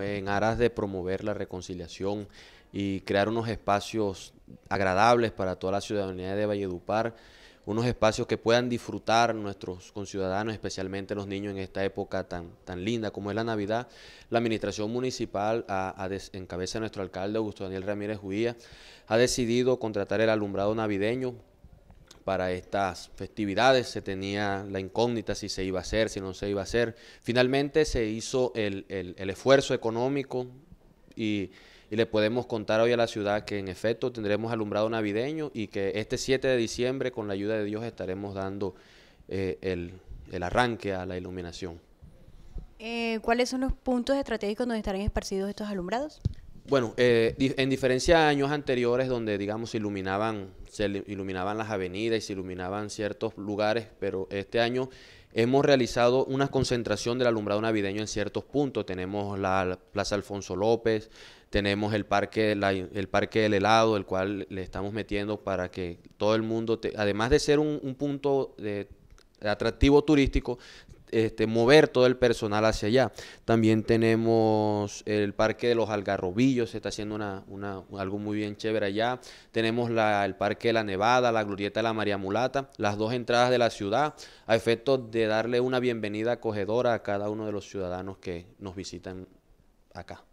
en aras de promover la reconciliación y crear unos espacios agradables para toda la ciudadanía de Valledupar, unos espacios que puedan disfrutar nuestros conciudadanos, especialmente los niños en esta época tan, tan linda como es la Navidad. La administración municipal, a, de nuestro alcalde Augusto Daniel Ramírez Juía, ha decidido contratar el alumbrado navideño para estas festividades. Se tenía la incógnita si se iba a hacer, si no se iba a hacer. Finalmente se hizo el, esfuerzo económico y, le podemos contar hoy a la ciudad que en efecto tendremos alumbrado navideño y que este 7 de diciembre con la ayuda de Dios estaremos dando eh, el, arranque a la iluminación. Eh, ¿Cuáles son los puntos estratégicos donde estarán esparcidos estos alumbrados? Bueno, eh, en diferencia a años anteriores donde, digamos, se iluminaban, se iluminaban las avenidas y se iluminaban ciertos lugares, pero este año hemos realizado una concentración del alumbrado navideño en ciertos puntos. Tenemos la Plaza Alfonso López, tenemos el parque, el parque del helado, el cual le estamos metiendo para que todo el mundo, además de ser un, un punto de atractivo turístico, este, mover todo el personal hacia allá. También tenemos el Parque de los Algarrobillos, se está haciendo una, algo muy bien chévere allá. Tenemos el Parque de la Nevada, la Glorieta de la María Mulata, las dos entradas de la ciudad, a efecto de darle una bienvenida acogedora a cada uno de los ciudadanos que nos visitan acá.